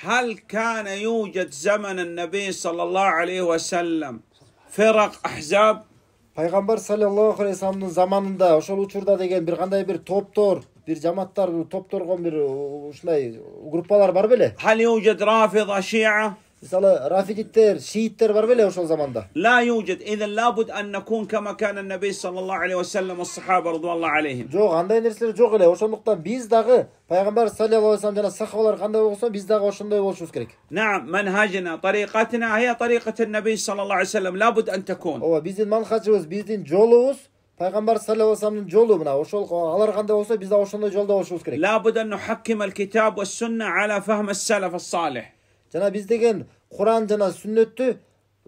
هل كان يوجد زمن النبي صلى الله عليه وسلم فرق ahzab пайгамбар саллаллаху алейхи вассаламдын заманында ошол uçurda degen bir kanday bir toptor, bir жамааттар топторго бир ушундай группалар var böyle. هل يوجد رافضة شيعة مثلا رافديتler, Şiitler var böyle ошол zamanda. لا يوجد إذا لابد أن نكون كما كان النبي صلى الله عليه وسلم والصحابة رضوان الله عليهم. Жоқ, андай нерселер жоқ эле. Ошондуктан биз дагы пайгамбар саллаллаху алейхи жана сахабалар кандай болсо биз дагы ошондой болушубуз керек. نعم منهجنا طريقتنا هي طريقة النبي صلى الله عليه وسلم لابد أن تكون. Ооба, биздин манхажыбыз, биздин жолубуз пайгамбар саллаллаху алейхи вассаламдын жолу мына ошол алар кандай болсо биз да ошондой жолдо болушубуз керек. لابد أن نحكم الكتاب والسنة على فهم السلف الصالح. жана биз деген куран жана сүннөттү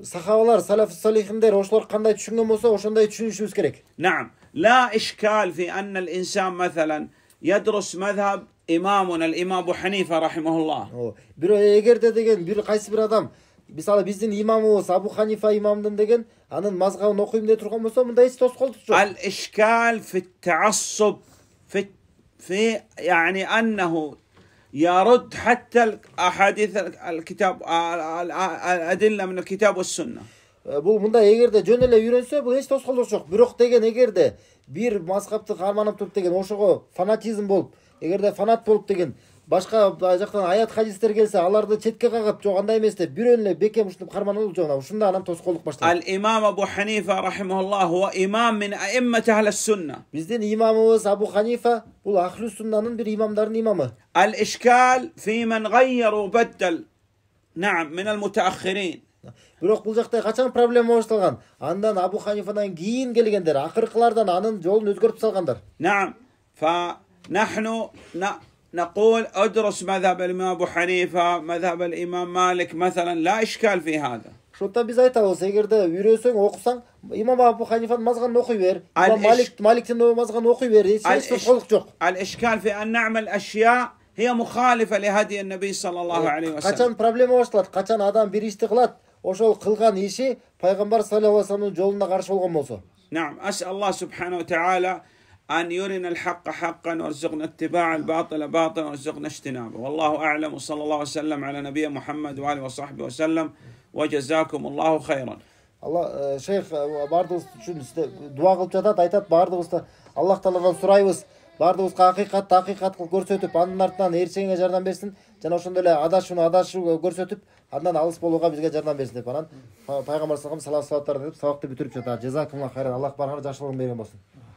сахабалар салафу салихиндер ошолор кандай түшүнгөн болсо ошондой түшүнүшүбүз керек нам لا إشكال في أن الإنسان مثلا يدرس مذهب إمامنا الإمام أبو حنيفة رحمه الله. بير إيجر ده دكان بير قيس بير أدم. مثلا بيزن إمامه أبو حنيفة إمام ده دكان أنا مزغه ونقيم ده تركه مسلم ده يستوس قلت شو. الإشكال في التعصب في في يعني أنه يرد حتى احاديث الكتاب الادله من الكتاب والسنه э, бұл мындай егерде жөн эле үйрөнсө бул эч тоскоолдук жок бирок деген эгерде бир мазхабты карманып туруп деген ошого фанатизм болуп эгерде фанат болуп деген башка баягы жактан аят хадистер келсе аларды четке кагып жок андай эмес деп бирөөнү эле бекем ушинтип карманып жок ушунда анан тоскоолдук башталат ал имам абу ханифа рахималлах имам мин аиммати ахли сунна биздин имамыбыз абу ханифа бул ахлю суннанын бир имамдарынын имамы ал ишкал фи ман гайяру баддал наам мин бирок бул жакта качан проблема башталган андан абу ханифадан кийин келгендер акыркылардан анын жолун өзгөртүп салгандар наам фа нахну نقول ادرس مذهب الامام ابو حنيفه مذهب الامام مالك مثلا لا اشكال في هذا Şurada biz eger de yürüyorsan, okusan, İmam Abu Hanifan Hanife'nin mazganını okuyver. İmam Malik, mazgan mazganını ver. Hiç bir sorumluluk yok. Al-işkal fi en na'mel eşya hiye muhalife li hadiyen nebi sallallahu aleyhi ve sellem. Kaçan problemi başlat, kaçan adam bir işti kılat, oşol kılgan işi Peygamber sallallahu aleyhi ve sellem'in yoluna karşı olgan bolsa. Naam, es'allah subhanahu wa ta'ala أن يرنا الحق حقا وارزقنا اتباعه الباطل باطلا وارزقنا اجتنابه والله أعلم وصلى الله وسلم على نبينا محمد وآله وصحبه وسلم وجزاكم الله خيرا алла шейх баардыгыбыз үчүн сизде дуа кылып жатат айтат баардыгыбыз да аллах тааладан сурайбыз баардыгыбызга акыйкатты акыйкат кылып көрсөтүп анын артынан ээрчеңге жардам берсин жана ошондой эле адашууну адашуу көрсөтүп андан алыс болууга бизге жардам берсин деп анан пайгамбар салам салаат салаттар деп сабакты бүтүрүп жатат жазакумла хайран аллах баарыңарга жакшылыгын берген болсун